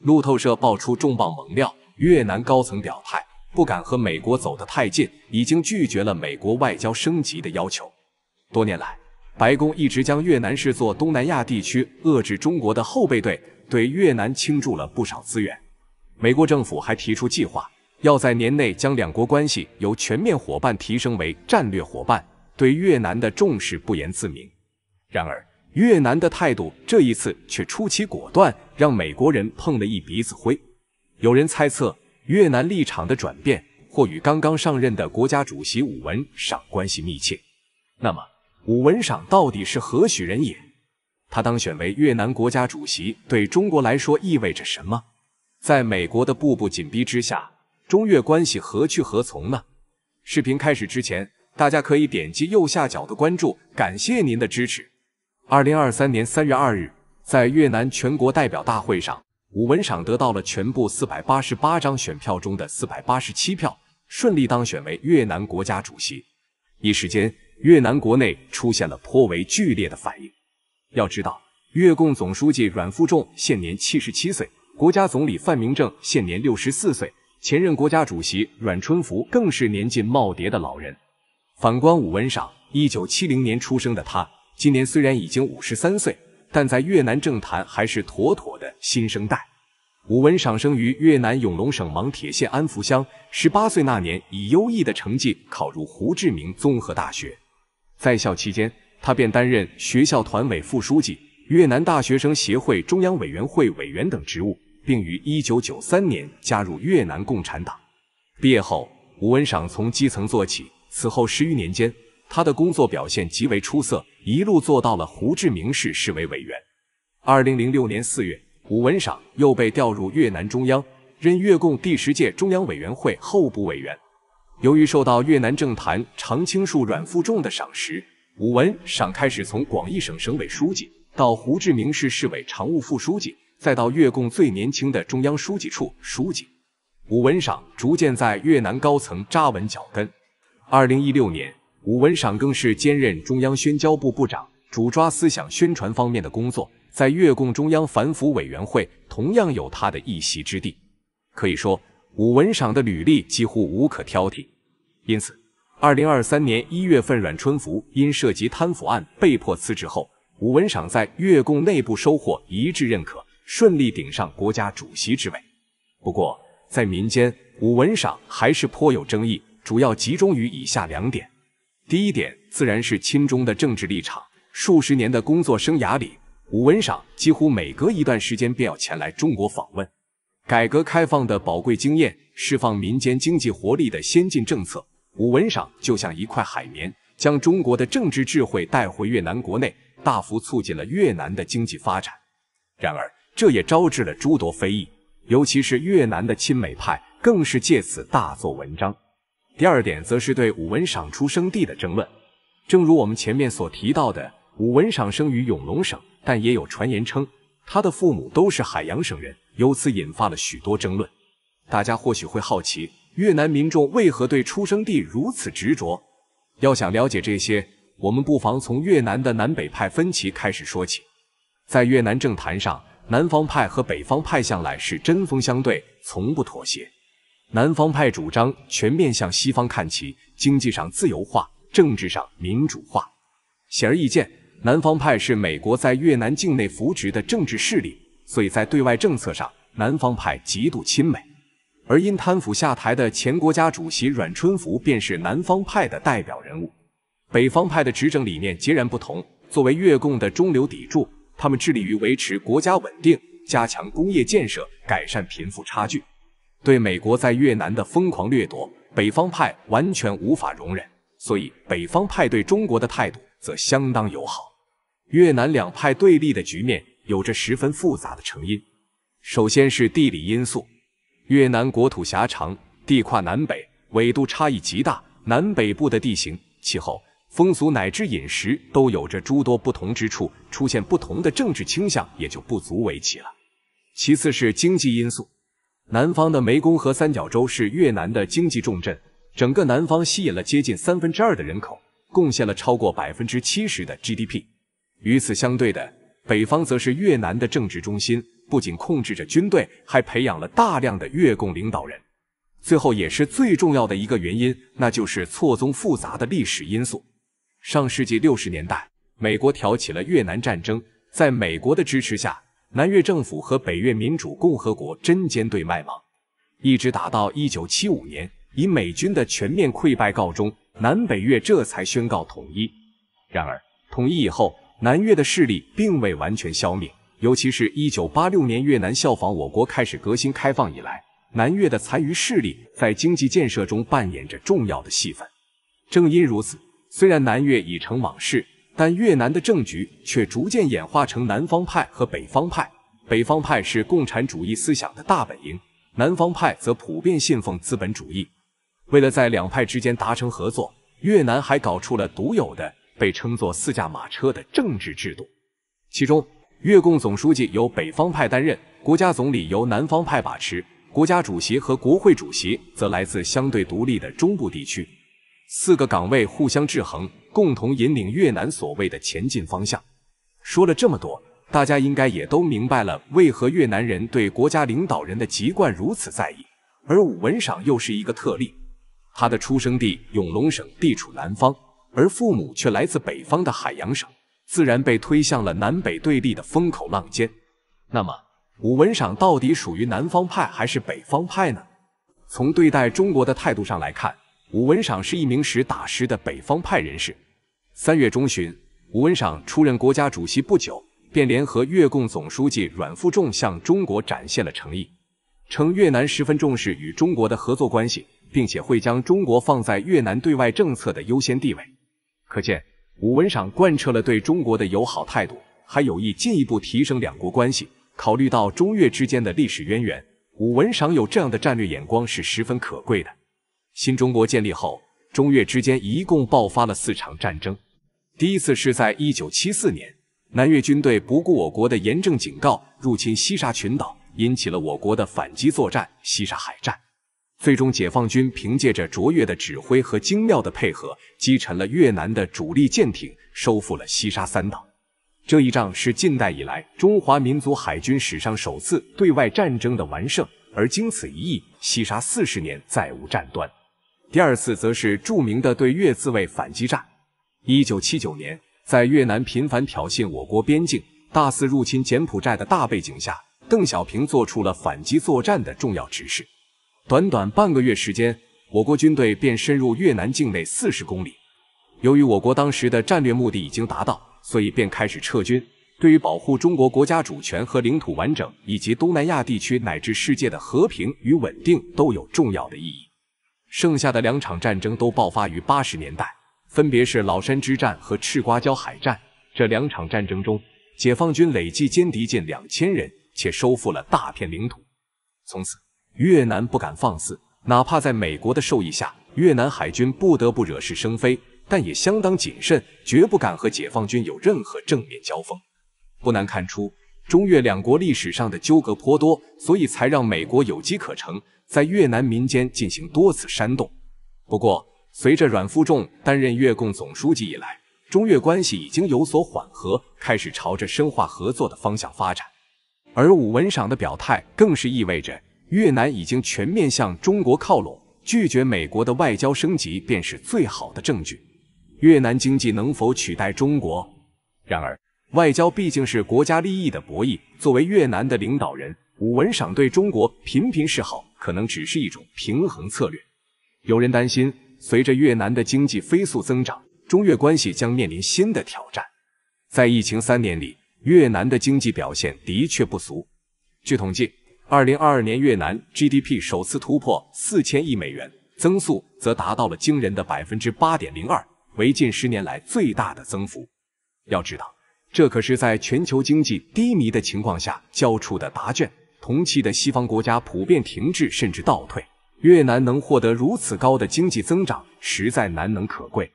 路透社爆出重磅猛料：越南高层表态，不敢和美国走得太近，已经拒绝了美国外交升级的要求。多年来，白宫一直将越南视作东南亚地区遏制中国的后备队，对越南倾注了不少资源。美国政府还提出计划，要在年内将两国关系由全面伙伴提升为战略伙伴，对越南的重视不言自明。然而，越南的态度这一次却出其果断，让美国人碰了一鼻子灰。有人猜测，越南立场的转变或与刚刚上任的国家主席武文赏关系密切。那么，武文赏到底是何许人也？他当选为越南国家主席，对中国来说意味着什么？在美国的步步紧逼之下，中越关系何去何从呢？视频开始之前，大家可以点击右下角的关注，感谢您的支持。二零二三年三月二日，在越南全国代表大会上，武文赏得到了全部四百八十八张选票中的四百八十七票，顺利当选为越南国家主席。一时间，越南国内出现了颇为剧烈的反应。要知道，越共总书记阮富仲现年七十七岁，国家总理范明政现年六十四岁，前任国家主席阮春福更是年近耄耋的老人。反观武文赏，一九七零年出生的他。今年虽然已经五十三岁，但在越南政坛还是妥妥的新生代。武文赏生于越南永隆省芒铁县安福乡，十八岁那年以优异的成绩考入胡志明综合大学。在校期间，他便担任学校团委副书记、越南大学生协会中央委员会委员等职务，并于一九九三年加入越南共产党。毕业后，武文赏从基层做起，此后十余年间，他的工作表现极为出色。一路做到了胡志明市市委委员。二零零六年四月，武文赏又被调入越南中央，任越共第十届中央委员会候补委员。由于受到越南政坛常青树阮富仲的赏识，武文赏开始从广义省省委书记到胡志明市市委常务副书记，再到越共最年轻的中央书记处书记。武文赏逐渐在越南高层扎稳脚跟。二零一六年。武文赏更是兼任中央宣教部部长，主抓思想宣传方面的工作，在越共中央反腐委员会同样有他的一席之地。可以说，武文赏的履历几乎无可挑剔。因此，二零二三年一月份阮春福因涉及贪腐案被迫辞职后，武文赏在越共内部收获一致认可，顺利顶上国家主席之位。不过，在民间，武文赏还是颇有争议，主要集中于以下两点。第一点自然是亲中的政治立场。数十年的工作生涯里，武文赏几乎每隔一段时间便要前来中国访问。改革开放的宝贵经验，释放民间经济活力的先进政策，武文赏就像一块海绵，将中国的政治智慧带回越南国内，大幅促进了越南的经济发展。然而，这也招致了诸多非议，尤其是越南的亲美派更是借此大做文章。第二点则是对武文赏出生地的争论。正如我们前面所提到的，武文赏生于永隆省，但也有传言称他的父母都是海洋省人，由此引发了许多争论。大家或许会好奇，越南民众为何对出生地如此执着？要想了解这些，我们不妨从越南的南北派分歧开始说起。在越南政坛上，南方派和北方派向来是针锋相对，从不妥协。南方派主张全面向西方看齐，经济上自由化，政治上民主化。显而易见，南方派是美国在越南境内扶植的政治势力，所以在对外政策上，南方派极度亲美。而因贪腐下台的前国家主席阮春福便是南方派的代表人物。北方派的执政理念截然不同，作为越共的中流砥柱，他们致力于维持国家稳定，加强工业建设，改善贫富差距。对美国在越南的疯狂掠夺，北方派完全无法容忍，所以北方派对中国的态度则相当友好。越南两派对立的局面有着十分复杂的成因。首先是地理因素，越南国土狭长，地跨南北，纬度差异极大，南北部的地形、气候、风俗乃至饮食都有着诸多不同之处，出现不同的政治倾向也就不足为奇了。其次是经济因素。南方的湄公河三角洲是越南的经济重镇，整个南方吸引了接近三分之二的人口，贡献了超过百分之七十的 GDP。与此相对的，北方则是越南的政治中心，不仅控制着军队，还培养了大量的越共领导人。最后也是最重要的一个原因，那就是错综复杂的历史因素。上世纪六十年代，美国挑起了越南战争，在美国的支持下。南越政府和北越民主共和国针尖对麦芒，一直打到一九七五年，以美军的全面溃败告终。南北越这才宣告统一。然而，统一以后，南越的势力并未完全消灭，尤其是1986年越南效仿我国开始革新开放以来，南越的残余势力在经济建设中扮演着重要的戏份。正因如此，虽然南越已成往事。但越南的政局却逐渐演化成南方派和北方派。北方派是共产主义思想的大本营，南方派则普遍信奉资本主义。为了在两派之间达成合作，越南还搞出了独有的被称作“四驾马车”的政治制度。其中，越共总书记由北方派担任，国家总理由南方派把持，国家主席和国会主席则来自相对独立的中部地区。四个岗位互相制衡，共同引领越南所谓的前进方向。说了这么多，大家应该也都明白了，为何越南人对国家领导人的籍贯如此在意。而武文赏又是一个特例，他的出生地永隆省地处南方，而父母却来自北方的海洋省，自然被推向了南北对立的风口浪尖。那么，武文赏到底属于南方派还是北方派呢？从对待中国的态度上来看。武文赏是一名实打实的北方派人士。三月中旬，武文赏出任国家主席不久，便联合越共总书记阮富仲向中国展现了诚意，称越南十分重视与中国的合作关系，并且会将中国放在越南对外政策的优先地位。可见，武文赏贯彻了对中国的友好态度，还有意进一步提升两国关系。考虑到中越之间的历史渊源，武文赏有这样的战略眼光是十分可贵的。新中国建立后，中越之间一共爆发了四场战争。第一次是在一九七四年，南越军队不顾我国的严正警告，入侵西沙群岛，引起了我国的反击作战——西沙海战。最终，解放军凭借着卓越的指挥和精妙的配合，击沉了越南的主力舰艇，收复了西沙三岛。这一仗是近代以来中华民族海军史上首次对外战争的完胜。而经此一役，西沙四十年再无战端。第二次则是著名的对越自卫反击战。一九七九年，在越南频繁挑衅我国边境、大肆入侵柬埔寨的大背景下，邓小平做出了反击作战的重要指示。短短半个月时间，我国军队便深入越南境内四十公里。由于我国当时的战略目的已经达到，所以便开始撤军。对于保护中国国家主权和领土完整，以及东南亚地区乃至世界的和平与稳定，都有重要的意义。剩下的两场战争都爆发于八十年代，分别是老山之战和赤瓜礁海战。这两场战争中，解放军累计歼敌近两千人，且收复了大片领土。从此，越南不敢放肆，哪怕在美国的授意下，越南海军不得不惹是生非，但也相当谨慎，绝不敢和解放军有任何正面交锋。不难看出。中越两国历史上的纠葛颇多，所以才让美国有机可乘，在越南民间进行多次煽动。不过，随着阮富仲担任越共总书记以来，中越关系已经有所缓和，开始朝着深化合作的方向发展。而武文赏的表态，更是意味着越南已经全面向中国靠拢，拒绝美国的外交升级便是最好的证据。越南经济能否取代中国？然而。外交毕竟是国家利益的博弈。作为越南的领导人，武文赏对中国频频示好，可能只是一种平衡策略。有人担心，随着越南的经济飞速增长，中越关系将面临新的挑战。在疫情三年里，越南的经济表现的确不俗。据统计，二零二二年越南 GDP 首次突破四千亿美元，增速则达到了惊人的百分之八点零二，为近十年来最大的增幅。要知道。这可是在全球经济低迷的情况下交出的答卷。同期的西方国家普遍停滞甚至倒退，越南能获得如此高的经济增长，实在难能可贵。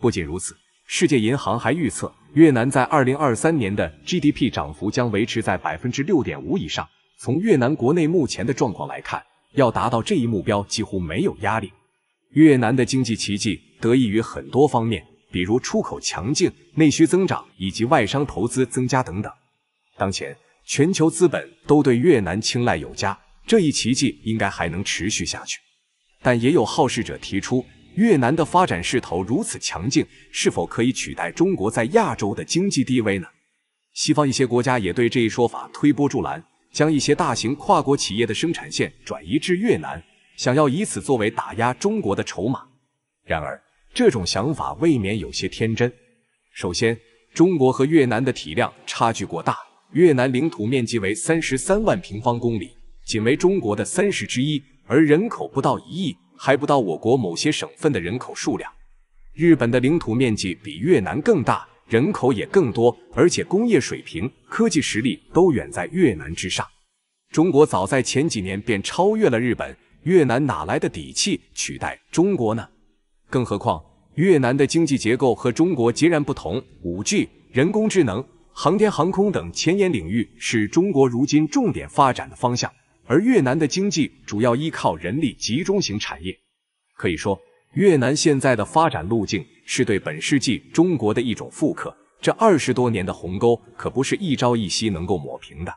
不仅如此，世界银行还预测，越南在二零二三年的 GDP 涨幅将维持在百分之六点五以上。从越南国内目前的状况来看，要达到这一目标几乎没有压力。越南的经济奇迹得益于很多方面。比如出口强劲、内需增长以及外商投资增加等等。当前全球资本都对越南青睐有加，这一奇迹应该还能持续下去。但也有好事者提出，越南的发展势头如此强劲，是否可以取代中国在亚洲的经济地位呢？西方一些国家也对这一说法推波助澜，将一些大型跨国企业的生产线转移至越南，想要以此作为打压中国的筹码。然而，这种想法未免有些天真。首先，中国和越南的体量差距过大，越南领土面积为三十三万平方公里，仅为中国的三十之一，而人口不到一亿，还不到我国某些省份的人口数量。日本的领土面积比越南更大，人口也更多，而且工业水平、科技实力都远在越南之上。中国早在前几年便超越了日本，越南哪来的底气取代中国呢？更何况，越南的经济结构和中国截然不同。5G、人工智能、航天航空等前沿领域是中国如今重点发展的方向，而越南的经济主要依靠人力集中型产业。可以说，越南现在的发展路径是对本世纪中国的一种复刻。这二十多年的鸿沟可不是一朝一夕能够抹平的。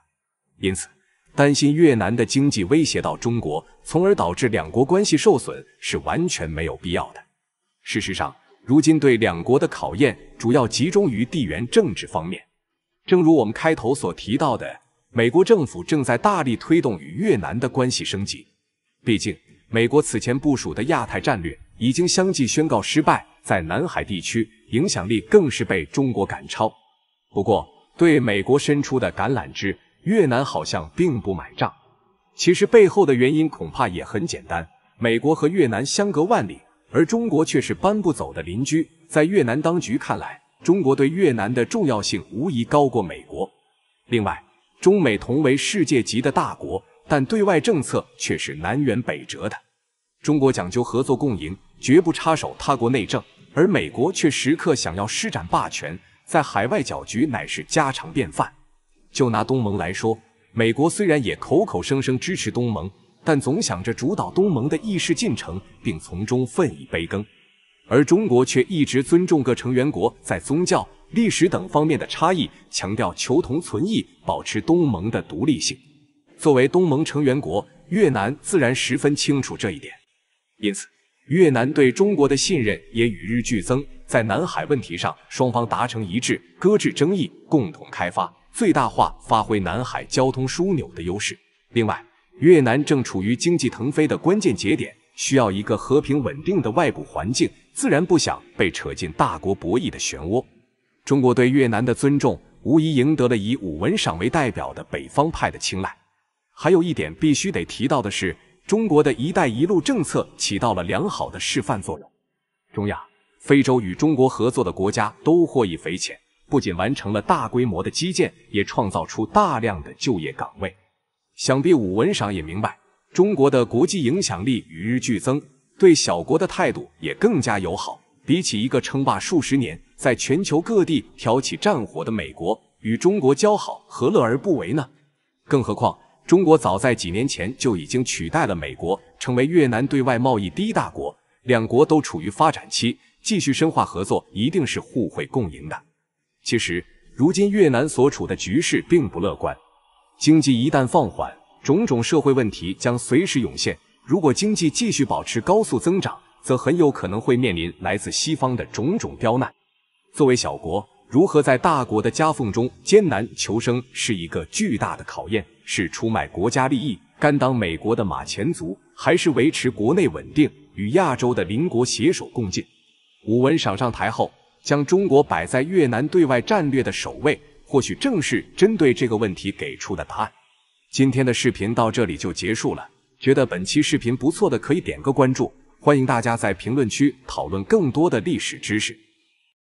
因此，担心越南的经济威胁到中国，从而导致两国关系受损，是完全没有必要的。事实上，如今对两国的考验主要集中于地缘政治方面。正如我们开头所提到的，美国政府正在大力推动与越南的关系升级。毕竟，美国此前部署的亚太战略已经相继宣告失败，在南海地区影响力更是被中国赶超。不过，对美国伸出的橄榄枝，越南好像并不买账。其实背后的原因恐怕也很简单：美国和越南相隔万里。而中国却是搬不走的邻居，在越南当局看来，中国对越南的重要性无疑高过美国。另外，中美同为世界级的大国，但对外政策却是南辕北辙的。中国讲究合作共赢，绝不插手他国内政，而美国却时刻想要施展霸权，在海外搅局乃是家常便饭。就拿东盟来说，美国虽然也口口声声支持东盟。但总想着主导东盟的议事进程，并从中分一杯羹，而中国却一直尊重各成员国在宗教、历史等方面的差异，强调求同存异，保持东盟的独立性。作为东盟成员国，越南自然十分清楚这一点，因此，越南对中国的信任也与日俱增。在南海问题上，双方达成一致，搁置争议，共同开发，最大化发挥南海交通枢纽的优势。另外，越南正处于经济腾飞的关键节点，需要一个和平稳定的外部环境，自然不想被扯进大国博弈的漩涡。中国对越南的尊重，无疑赢得了以武文赏为代表的北方派的青睐。还有一点必须得提到的是，中国的一带一路政策起到了良好的示范作用。中亚、非洲与中国合作的国家都获益匪浅，不仅完成了大规模的基建，也创造出大量的就业岗位。想必武文赏也明白，中国的国际影响力与日俱增，对小国的态度也更加友好。比起一个称霸数十年，在全球各地挑起战火的美国，与中国交好何乐而不为呢？更何况，中国早在几年前就已经取代了美国，成为越南对外贸易第一大国。两国都处于发展期，继续深化合作一定是互惠共赢的。其实，如今越南所处的局势并不乐观。经济一旦放缓，种种社会问题将随时涌现。如果经济继续保持高速增长，则很有可能会面临来自西方的种种刁难。作为小国，如何在大国的夹缝中艰难求生，是一个巨大的考验。是出卖国家利益，甘当美国的马前卒，还是维持国内稳定，与亚洲的邻国携手共进？武文赏上台后，将中国摆在越南对外战略的首位。或许正是针对这个问题给出的答案。今天的视频到这里就结束了。觉得本期视频不错的，可以点个关注。欢迎大家在评论区讨论更多的历史知识。